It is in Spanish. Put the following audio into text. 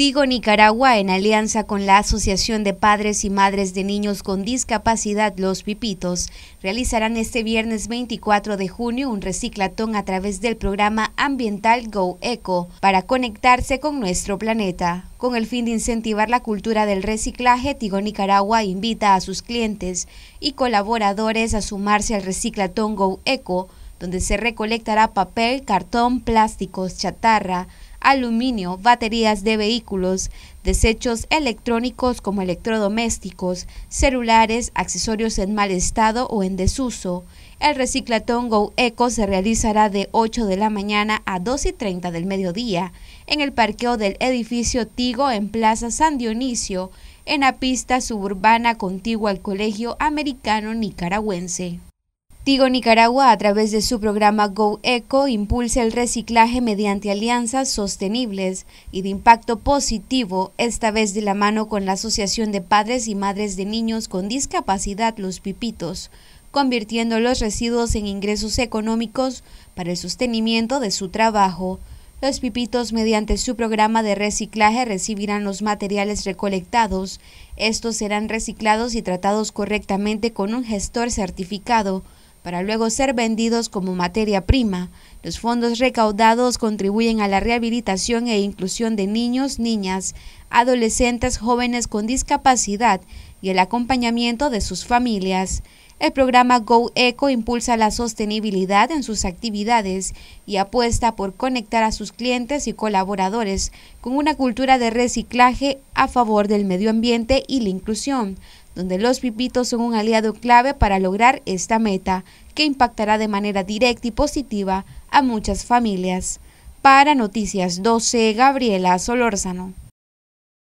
Tigo Nicaragua, en alianza con la Asociación de Padres y Madres de Niños con Discapacidad Los Pipitos, realizarán este viernes 24 de junio un reciclatón a través del programa ambiental Go Eco para conectarse con nuestro planeta. Con el fin de incentivar la cultura del reciclaje, Tigo Nicaragua invita a sus clientes y colaboradores a sumarse al reciclatón Go Eco, donde se recolectará papel, cartón, plásticos, chatarra, aluminio, baterías de vehículos, desechos electrónicos como electrodomésticos, celulares, accesorios en mal estado o en desuso. El reciclatón Go Eco se realizará de 8 de la mañana a 2 y 30 del mediodía en el parqueo del edificio Tigo en Plaza San Dionisio, en la pista suburbana contigua al Colegio Americano Nicaragüense. Digo Nicaragua, a través de su programa Go Eco, impulsa el reciclaje mediante alianzas sostenibles y de impacto positivo, esta vez de la mano con la Asociación de Padres y Madres de Niños con Discapacidad Los Pipitos, convirtiendo los residuos en ingresos económicos para el sostenimiento de su trabajo. Los pipitos mediante su programa de reciclaje recibirán los materiales recolectados. Estos serán reciclados y tratados correctamente con un gestor certificado para luego ser vendidos como materia prima. Los fondos recaudados contribuyen a la rehabilitación e inclusión de niños, niñas, adolescentes, jóvenes con discapacidad y el acompañamiento de sus familias. El programa Go Eco impulsa la sostenibilidad en sus actividades y apuesta por conectar a sus clientes y colaboradores con una cultura de reciclaje a favor del medio ambiente y la inclusión donde los pipitos son un aliado clave para lograr esta meta, que impactará de manera directa y positiva a muchas familias. Para Noticias 12, Gabriela Solórzano.